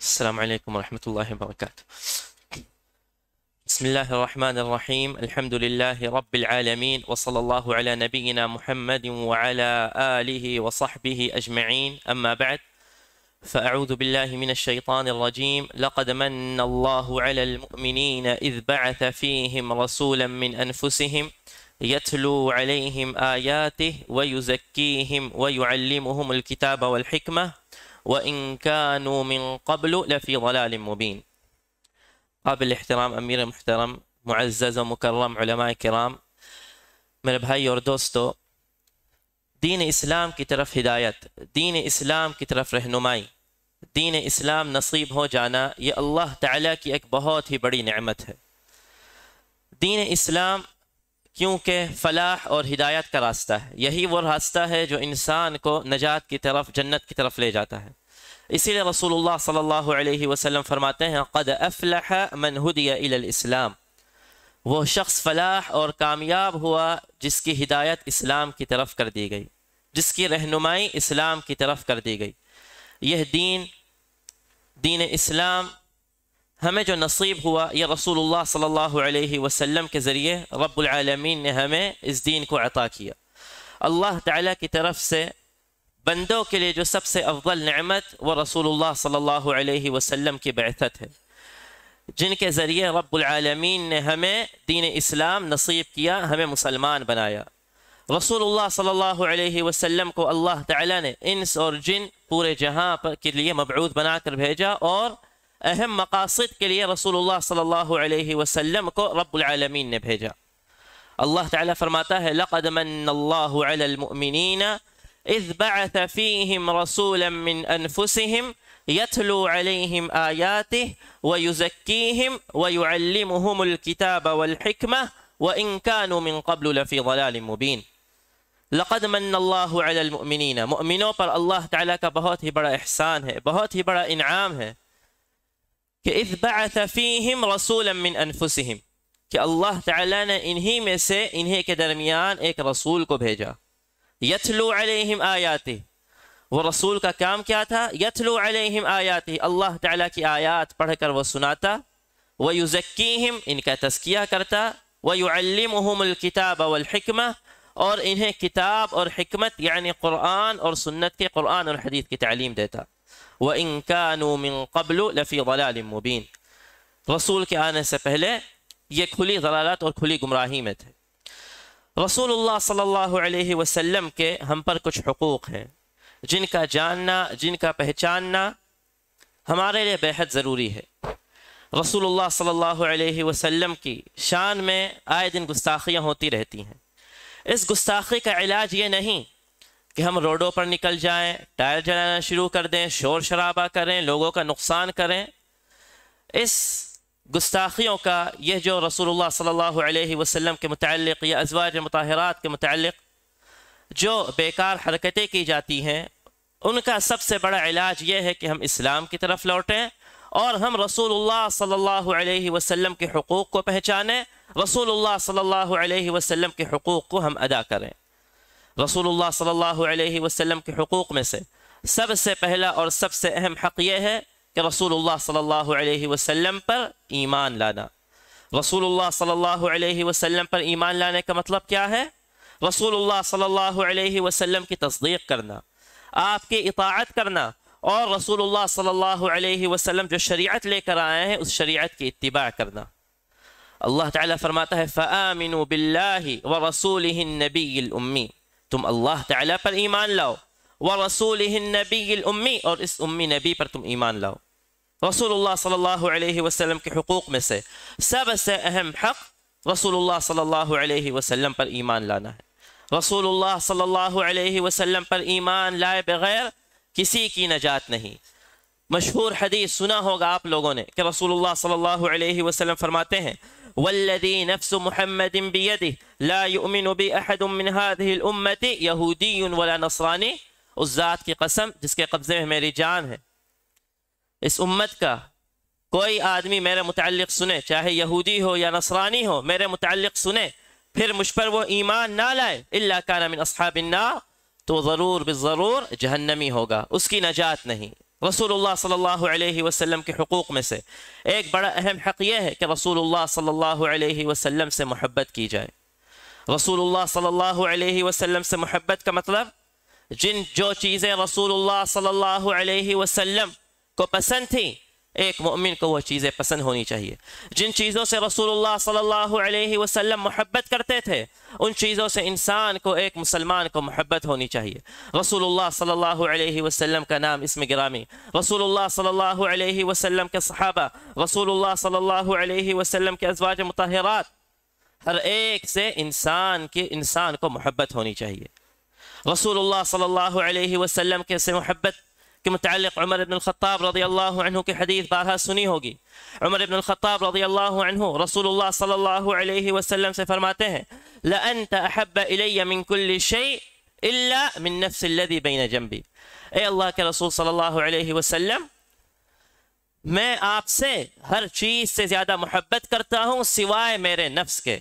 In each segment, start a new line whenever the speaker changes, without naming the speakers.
السلام عليكم ورحمة الله وبركاته بسم الله الرحمن الرحيم الحمد لله رب العالمين وصلى الله على نبينا محمد وعلى آله وصحبه أجمعين أما بعد فأعوذ بالله من الشيطان الرجيم لقد من الله على المؤمنين إذ بعث فيهم رسولا من أنفسهم يتلو عليهم آياته ويزكيهم ويعلمهم الكتاب والحكمة وإن كانوا من قبل لفي ضلال مبين قابل الاحترام أمير المحترم معزز ومكرم علماء كرام من بھائی يوردوستو دوستو اسلام كترف طرف ہدایت اسلام كترف طرف رہنمائی اسلام نصيب هو جانا يا الله تعالى كي أكبهوت هي بري نعمته دين اسلام کیونکہ فلاح اور ہدایت کا راستہ ہے یہی وہ راستہ ہے جو انسان کو نجات کی طرف جنت کی طرف لے جاتا ہے اسی لیے رسول اللہ صلی اللہ علیہ وسلم فرماتے ہیں قد افلح الاسلام وہ شخص فلاح اور کامیاب ہوا جس کی ہدایت اسلام کی طرف کر دی گئی جس کی رہنمائی اسلام کی طرف کر دی گئی یہ دین دین اسلام ہمیں جو نصیب ہوا یہ رسول اللہ صلی اللہ علیہ وسلم کے ذریعے رب العالمین نے ہمیں اس دین کو عطا کیا اللہ تعالیٰ کی طرف سے بندوں کے لیے جو سب سے افضل نعمت وہ رسول اللہ صلی اللہ علیہ وسلم کی بعثت ہے جن کے ذریعے رب العالمین نے ہمیں دین اسلام نصیب کیا ہمیں مسلمان بنایا رسول اللہ صلی اللہ علیہ وسلم کو اللہ تعالیٰ نے انس اور جن پورے جہاں پر کے لیے مبعوث بنا کر بھیجا اور أهم مقاصد الله صلى الله عليه وسلم सल्लल्लाहु رب العالمين نبهجا الله تعالى भेजा لقد من الله على المؤمنين إذ بعث فيهم رسولا من أنفسهم يتلو عليهم آياته ويزكيهم ويعلمهم الكتاب والحكمة وإن كانوا من قبل لفي ضلال مبين لقد من الله على المؤمنين مؤمنو پر الله تعالى کا برا بڑا احسان ہے بہت بڑا انعام کہ اذ بعث فیہم رسولا من انفسہم کہ اللہ تعالیٰ نے انہی میں سے انہی کے درمیان ایک رسول کو بھیجا یتلو علیہم آیاتی وہ رسول کا کام کیا تھا یتلو علیہم آیاتی اللہ تعالیٰ کی آیات پڑھ کر وہ سناتا وہ ان کا تسکیہ کرتا وہ یو الم الکتاب اور انہیں کتاب اور حکمت یعنی قرآن اور سنت کے قرآن اور حدیث کی تعلیم دیتا وَإِن كَانُوا مِن قَبْلُ لَفِي ضَلَالٍ مُبِينٍ رسول کے آنے سے پہلے یہ کھلی ضلالت اور کھلی گمراہی میں تھے رسول اللہ صلی اللہ علیہ وسلم کے ہم پر کچھ حقوق ہیں جن کا جاننا جن کا پہچاننا ہمارے لیے بہت ضروری ہے رسول اللہ صلی اللہ علیہ وسلم کی شان میں آئے دن گستاخیاں ہوتی رہتی ہیں اس گستاخی کا علاج یہ نہیں کہ ہم روڈوں پر نکل جائیں ٹائر جلانا شروع کر دیں شور شرابہ کریں لوگوں کا نقصان کریں اس گستاخیوں کا یہ جو رسول اللہ صلی اللہ علیہ وسلم کے متعلق یا ازواج متحرات کے متعلق جو بیکار حرکتیں کی جاتی ہیں ان کا سب سے بڑا علاج یہ ہے کہ ہم اسلام کی طرف لوٹیں اور ہم رسول اللہ صلی اللہ علیہ وسلم کے حقوق کو پہچانیں رسول اللہ صلی اللہ علیہ وسلم کے حقوق کو ہم ادا کریں رسول اللہ صلی اللہ علیہ وسلم کے حقوق میں سے سب سے پہلا اور سب سے اہم حق یہ ہے کہ رسول اللہ صلی اللہ علیہ وسلم پر ایمان لانا رسول اللہ صلی اللہ علیہ وسلم پر ایمان لانے کا مطلب کیا ہے رسول اللہ صلی اللہ علیہ وسلم کی تصدیق کرنا آپ کی اطاعت کرنا اور رسول اللہ صلی اللہ علیہ وسلم جو شریعت لے کر آئے ہیں اس شریعت کی اتباع کرنا اللہ تعالیٰ فرماتا ہے فَآمِنُوا بِاللَّهِ وَرَسُولِهِ النَّبِيِّ نبی تم اللہ تعالیٰ پر ایمان لاؤ الامی اور اس امی نبی پر تم ایمان لاؤ رسول اللہ صلی اللہ علیہ وسلم کے حقوق میں سے سے سب اہم حق رسول اللہ صلی اللہ علیہ وسلم پر ایمان لانا ہے رسول اللہ صلی اللہ علیہ وسلم پر ایمان لائے بغیر کسی کی نجات نہیں مشہور حدیث سنا ہوگا آپ لوگوں نے کہ رسول اللہ صلی اللہ علیہ وسلم فرماتے ہیں والذي نفس محمد بيده لا يؤمن بأحد من هذه الأمة يهودي ولا نصراني اس ذات کی قسم جس کے قبضے میں میری جان ہے اس امت کا کوئی آدمی میرے متعلق سنے چاہے یہودی ہو یا نصرانی ہو میرے متعلق سنے پھر مجھ پر وہ ایمان نہ لائے الا کا من اصحاب النار تو ضرور بالضرور جہنمی ہوگا اس کی نجات نہیں रसूलुल्लाह सल्लल्लाहु अलैहि वसल्लम के हकूक़ में से एक बड़ा अहम हक़ यह है कि रसूलुल्लाह सल्लल्लाहु अलैहि वसल्लम से मोहब्बत की जाए रसूलुल्लाह सल्लल्लाहु अलैहि वसल्लम से मोहब्बत का मतलब जिन जो चीज़ें रसूलुल्लाह सल्लल्लाहु अलैहि वसल्लम को पसंद थीं ایک مؤمن کو وہ چیزیں پسند ہونی چاہیے جن چیزوں سے رسول اللہ صلی اللہ علیہ وسلم محبت کرتے تھے ان چیزوں سے انسان کو ایک مسلمان کو محبت ہونی چاہیے رسول اللہ صلی اللہ علیہ وسلم کا نام اس میں گرامی رسول اللہ صلی اللہ علیہ وسلم کے صحابہ رسول اللہ صلی اللہ علیہ وسلم کے ازواج متحرات ہر ایک سے انسان کی انسان کو محبت ہونی چاہیے رسول اللہ صلی اللہ علیہ وسلم کے سے محبت كما تعلق عمر بن الخطاب رضي الله عنه كحديث بارها سني هوگی عمر بن الخطاب رضي الله عنه رسول الله صلى الله عليه وسلم سے فرماتے ہیں لأنت أحب إلي من كل شيء إلا من نفس الذي بين جنبي اے اللہ کے رسول صلى الله عليه وسلم میں آپ سے ہر چیز سے زیادہ محبت کرتا ہوں سوائے میرے نفس کے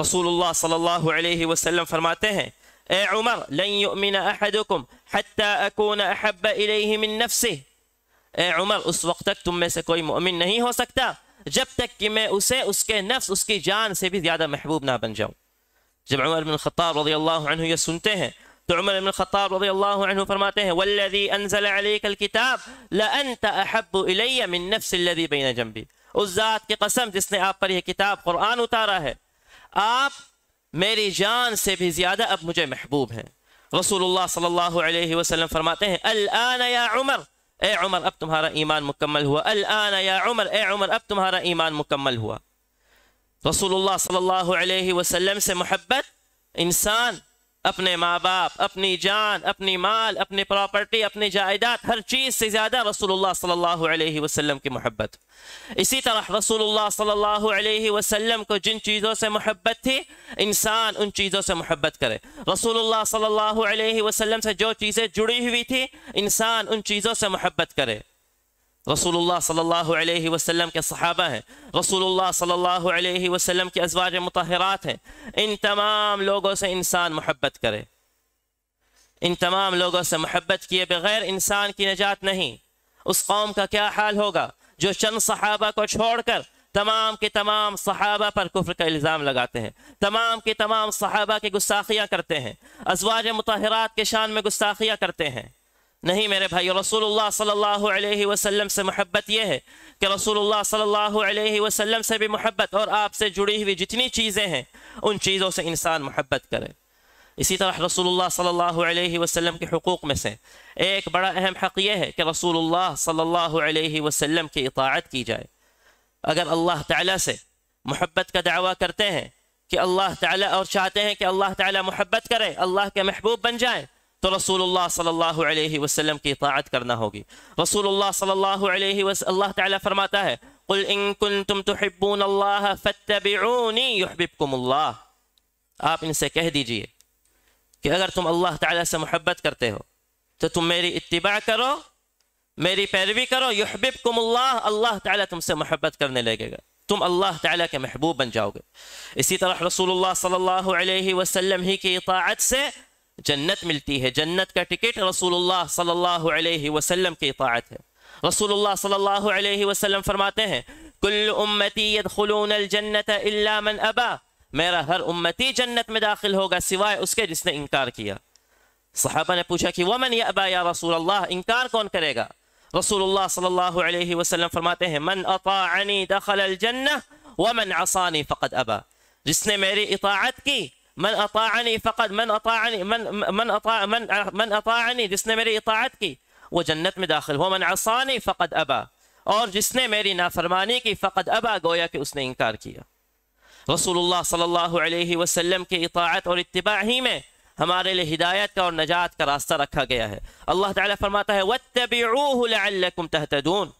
رسول اللہ صلی اللہ علیہ وسلم فرماتے ہیں أي عمر لن يؤمن أحدكم حتى أكون أحب إليه من نفسه أي عمر اس وقت تک تم میں سے کوئی مؤمن نہیں ہو سکتا جب تک کہ میں اسے اس کے نفس اس کی جان سے بھی زیادہ محبوب نہ بن جاؤں جب عمر بن الخطاب رضی اللہ عنہ یہ سنتے ہیں تو عمر بن الخطاب رضی اللہ عنہ فرماتے ہیں والذی انزل علیک الكتاب لانت احب إلي من نفس الذي بين جنبی اس ذات کی قسم جس نے آپ پر یہ کتاب قرآن اتارا ہے آپ میری جان سے بھی زیادہ اب مجھے محبوب ہیں رسول اللہ صلی اللہ علیہ وسلم فرماتے ہیں الان یا عمر اے عمر اب تمہارا ایمان مکمل ہوا الان یا عمر اے عمر اب تمہارا ایمان مکمل ہوا رسول اللہ صلی اللہ علیہ وسلم سے محبت انسان اپنے ماں باپ اپنی جان اپنی مال اپنی پراپرٹی اپنی جائیداد ہر چیز سے زیادہ رسول اللہ صلی اللہ علیہ وسلم کی محبت اسی طرح رسول اللہ صلی اللہ علیہ وسلم کو جن چیزوں سے محبت تھی انسان ان چیزوں سے محبت کرے رسول اللہ صلی اللہ علیہ وسلم سے جو چیزیں جڑی ہوئی تھی انسان ان چیزوں سے محبت کرے رسول اللہ صلی اللہ علیہ وسلم کے صحابہ ہیں رسول اللہ صلی اللہ علیہ وسلم کے ازواج متحرات ہیں ان تمام لوگوں سے انسان محبت کرے ان تمام لوگوں سے محبت کیے بغیر انسان کی نجات نہیں اس قوم کا کیا حال ہوگا جو چند صحابہ کو چھوڑ کر تمام کے تمام صحابہ پر کفر کا الزام لگاتے ہیں تمام کے تمام صحابہ کی گستاخیاں کرتے ہیں ازواج متحرات کے شان میں گستاخیاں کرتے ہیں نہیں میرے بھائی رسول اللہ صلی اللہ علیہ وسلم سے محبت یہ ہے کہ رسول اللہ صلی اللہ علیہ وسلم سے بھی محبت اور آپ سے جڑی ہوئی جتنی چیزیں ہیں ان چیزوں سے انسان محبت کرے اسی طرح رسول اللہ صلی اللہ علیہ وسلم کے حقوق میں سے ایک بڑا اہم حق یہ ہے کہ رسول اللہ صلی اللہ علیہ وسلم کی اطاعت کی جائے اگر اللہ تعالیٰ سے محبت کا دعویٰ کرتے ہیں کہ اللہ تعالیٰ اور چاہتے ہیں کہ اللہ تعالیٰ محبت کرے اللہ کے محبوب بن جائیں تو رسول اللہ صلی اللہ علیہ وسلم کی اطاعت کرنا ہوگی رسول اللہ صلی اللہ علیہ وسلم اللہ تعالیٰ فرماتا ہے قل ان کنتم تحبون اللہ فاتبعونی یحببکم اللہ آپ ان سے کہہ دیجئے کہ اگر تم اللہ تعالیٰ سے محبت کرتے ہو تو تم میری اتباع کرو میری پیروی کرو یحببکم اللہ اللہ تعالیٰ تم سے محبت کرنے لگے گا تم اللہ تعالیٰ کے محبوب بن جاؤ گے اسی طرح رسول اللہ صلی اللہ علیہ وسلم ہی کی اطاعت سے جنت ملتی ہے جنت کا ٹکٹ رسول اللہ صلی اللہ علیہ وسلم کی اطاعت ہے رسول اللہ صلی اللہ علیہ وسلم فرماتے ہیں کل امتی يدخلون الجنة الا من ابا میرا ہر امتی جنت میں داخل ہوگا سوائے اس کے جس نے انکار کیا صحابہ نے پوچھا کہ ومن یابا یا رسول اللہ انکار کون کرے گا رسول اللہ صلی اللہ علیہ وسلم فرماتے ہیں من اطاعنی دخل الجنہ ومن عصانی فقد ابا جس نے میری اطاعت کی من اطاعني فقد من اطاعني من من اطاع من من اطاعني جسني ميري اطاعتك وجنت مداخل هو من عصاني فقد ابى اور جسني ميري نافرماني كي فقد ابى گویا کہ اس نے انکار کیا رسول الله صلى الله عليه وسلم کی اطاعت اور اتباع ہی میں ہمارے لیے ہدایت کا اور نجات کا راستہ رکھا گیا ہے اللہ تعالی فرماتا ہے واتبعوه لعلكم تهتدون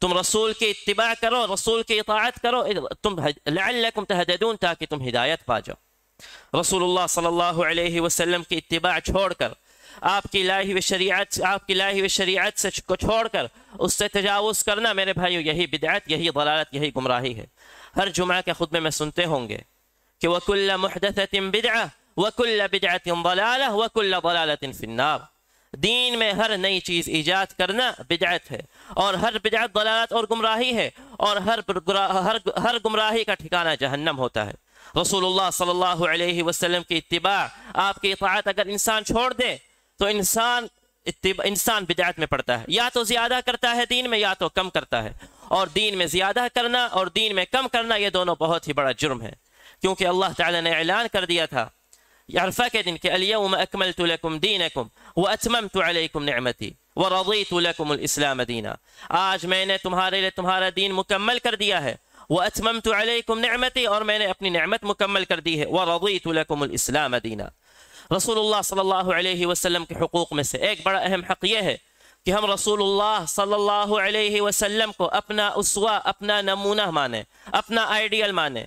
تم رسول کی اتباع کرو رسول کی اطاعت کرو تم لعلكم تهتدون تاکہ تم ہدایت پا رسول اللہ صلی اللہ علیہ وسلم کی اتباع چھوڑ کر آپ کی و شریعت آپ کی و شریعت سے چھوڑ کر اس سے تجاوز کرنا میرے بھائیوں یہی بدعت یہی ضلالت یہی گمراہی ہے ہر جمعہ کے خطبے میں سنتے ہوں گے کہ بِدْعَةٍ ضَلَالَةٍ وَكُلَّ ضَلَالَةٍ فِي النَّارِ دین میں ہر نئی چیز ایجاد کرنا بدعت ہے اور ہر بدعت ضلالت اور گمراہی ہے اور ہر ہر ہر گمراہی کا ٹھکانہ جہنم ہوتا ہے رسول اللہ صلی اللہ علیہ وسلم کی اتباع آپ کی اطاعت اگر انسان چھوڑ دے تو انسان انسان بدعت میں پڑتا ہے یا تو زیادہ کرتا ہے دین میں یا تو کم کرتا ہے اور دین میں زیادہ کرنا اور دین میں کم کرنا یہ دونوں بہت ہی بڑا جرم ہے کیونکہ اللہ تعالی نے اعلان کر دیا تھا عرفہ کے دن کہ الیوم اکملت لکم دینکم و لکم الاسلام دینا آج میں نے تمہارے لئے تمہارا دین مکمل کر دیا ہے واتممت عليكم نعمتي اور میں نے اپنی نعمت مکمل کر دی ہے ورضیت لكم الاسلام دینا رسول اللہ صلی اللہ علیہ وسلم کے حقوق میں سے ایک بڑا اہم حق یہ ہے کہ ہم رسول اللہ صلی اللہ علیہ وسلم کو اپنا اسوا اپنا نمونہ مانیں اپنا آئیڈیل مانیں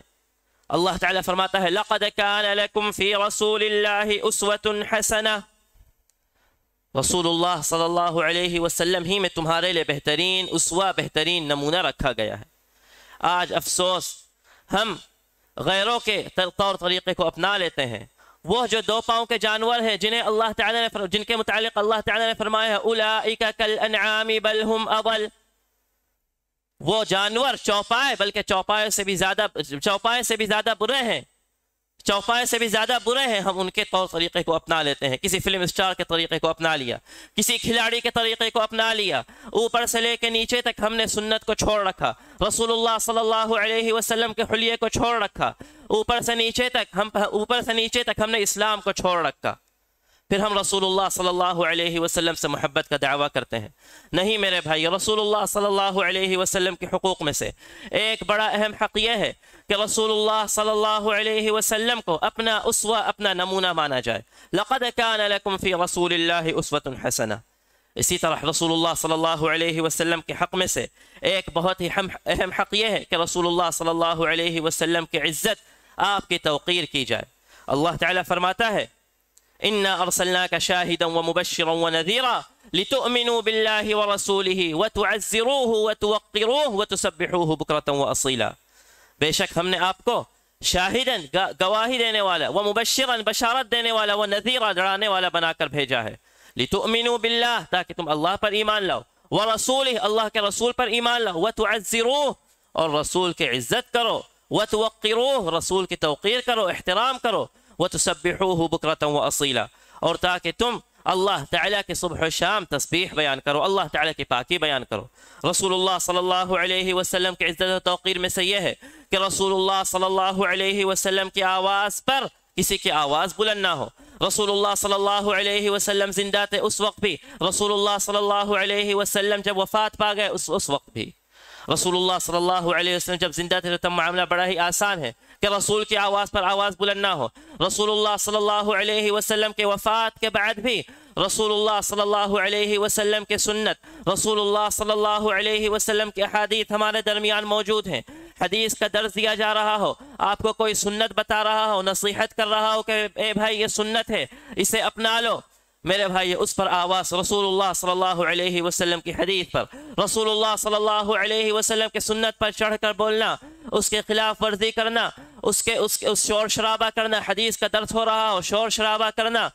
اللہ تعالی فرماتا ہے لقد كان لكم في رسول الله اسوة حسنة رسول اللہ صلی اللہ علیہ وسلم ہی میں تمہارے لئے بہترین اسوا بہترین نمونہ رکھا گیا ہے آج افسوس ہم غیروں کے طور طریقے کو اپنا لیتے ہیں وہ جو دو پاؤں کے جانور ہیں جنہیں اللہ تعالی نے جن کے متعلق اللہ تعالی نے فرمایا ہے بل وہ جانور چوپائے بلکہ چوپائے سے بھی زیادہ چوپائے سے بھی زیادہ برے ہیں چوپائے سے بھی زیادہ برے ہیں ہم ان کے طور طریقے کو اپنا لیتے ہیں کسی فلم اسٹار کے طریقے کو اپنا لیا کسی کھلاڑی کے طریقے کو اپنا لیا اوپر سے لے کے نیچے تک ہم نے سنت کو چھوڑ رکھا رسول اللہ صلی اللہ علیہ وسلم کے حلیے کو چھوڑ رکھا اوپر سے نیچے تک ہم اوپر سے نیچے تک ہم نے اسلام کو چھوڑ رکھا پھر ہم رسول اللہ صلی اللہ علیہ وسلم سے محبت کا دعویٰ کرتے ہیں نہیں میرے بھائی رسول اللہ صلی اللہ علیہ وسلم کے حقوق میں سے ایک بڑا اہم حق یہ ہے کہ رسول اللہ صلی اللہ علیہ وسلم کو اپنا اسوہ اپنا نمونہ مانا جائے لقد فی رسول اللہ اسوہ حسنہ اسی طرح رسول اللہ صلی اللہ علیہ وسلم کے حق میں سے ایک بہت ہی اہم اہم حق یہ ہے کہ رسول اللہ صلی اللہ علیہ وسلم کی عزت آپ کی توقیر کی جائے اللہ تعالیٰ فرماتا ہے إنا أرسلناك شاهدا ومبشرا ونذيرا لتؤمنوا بالله ورسوله وتعزروه وتوقروه وتسبحوه بكرة وأصيلا بشك فمن آبكو شاهدا قواهي ديني والا ومبشرا بشارة ديني والا ونذيرا دراني والا بناكر بهجاه لتؤمنوا بالله تاكتم الله پر إيمان له ورسوله الله كرسول پر إيمان له وتعزروه الرسول كعزت کرو وتوقروه رسول كتوقير کرو احترام کرو وَتُسَبِّحُوهُ بُكْرَةً وَأَصِيلًا اور تاکہ تم اللہ تعالیٰ کے صبح و شام تسبیح بیان کرو اللہ تعالیٰ کی پاکی بیان کرو رسول اللہ صلی اللہ علیہ وسلم کے عزت و توقیر میں سے یہ ہے کہ رسول اللہ صلی اللہ علیہ وسلم کی آواز پر کسی کی آواز بلند نہ ہو رسول اللہ صلی اللہ علیہ وسلم زندہ تھے اس وقت بھی رسول اللہ صلی اللہ علیہ وسلم جب وفات پا گئے اس اس وقت بھی رسول اللہ صلی اللہ علیہ وسلم جب زندہ تھے تو تب معاملہ بڑا ہی آسان ہے کہ رسول کی آواز پر آواز بلند نہ ہو رسول اللہ صلی اللہ علیہ وسلم کے وفات کے بعد بھی رسول اللہ صلی اللہ علیہ وسلم کے سنت رسول اللہ صلی اللہ علیہ وسلم کے حدیث ہمارے درمیان موجود ہیں حدیث کا درس دیا جا رہا ہو آپ کو کوئی سنت بتا رہا ہو نصیحت کر رہا ہو کہ اے بھائی یہ سنت ہے اسے اپنا لو میرے بھائی اس پر آواز رسول اللہ صلی اللہ علیہ وسلم کی حدیث پر رسول اللہ صلی اللہ علیہ وسلم کے سنت پر چڑھ کر بولنا اس کے خلاف ورزی کرنا اس کے اس کے شور شرابہ کرنا حدیث کا درد ہو رہا اور شور شرابہ کرنا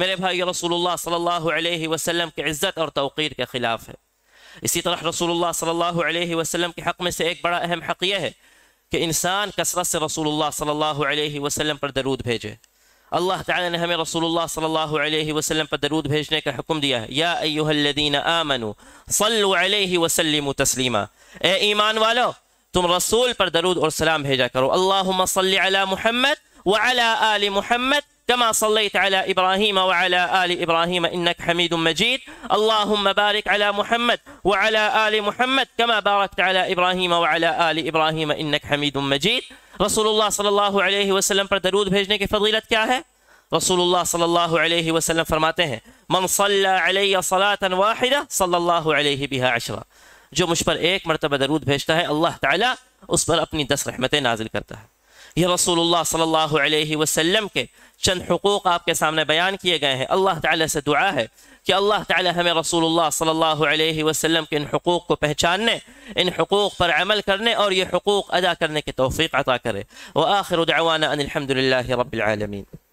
میرے بھائی رسول اللہ صلی اللہ علیہ وسلم کی عزت اور توقیر کے خلاف ہے اسی طرح رسول اللہ صلی اللہ علیہ وسلم کے حق میں سے ایک بڑا اہم حق یہ ہے کہ انسان کثرت سے رسول اللہ صلی اللہ علیہ وسلم پر درود بھیجے الله تعالى نهمي رسول الله صلى الله عليه وسلم فدرود بهجنك حكم ديا يا أيها الذين آمنوا صلوا عليه وسلموا تسليما اي إيمان والو تم رسول پر درود اور سلام بھیجا کرو اللهم صل على محمد وعلى آل محمد كما كما صليت على على على وعلى وعلى وعلى حميد حميد مجيد مجيد اللهم بارك محمد محمد باركت رسول وسلم پر درود بھیجنے کی فضیلت کیا ہے رسول صلی اللہ علیہ جو مجھ پر ایک مرتبہ درود بھیجتا ہے اللہ تعالیٰ اس پر اپنی دس رحمتیں نازل کرتا ہے یہ رسول اللہ صلی اللہ علیہ وسلم کے چند حقوق آپ کے سامنے بیان کیے گئے ہیں اللہ تعالیٰ سے دعا ہے کہ اللہ تعالیٰ ہمیں رسول اللہ صلی اللہ علیہ وسلم کے ان حقوق کو پہچاننے ان حقوق پر عمل کرنے اور یہ حقوق ادا کرنے کی توفیق عطا کرے وآخر دعوانا ان الحمد للہ رب العالمین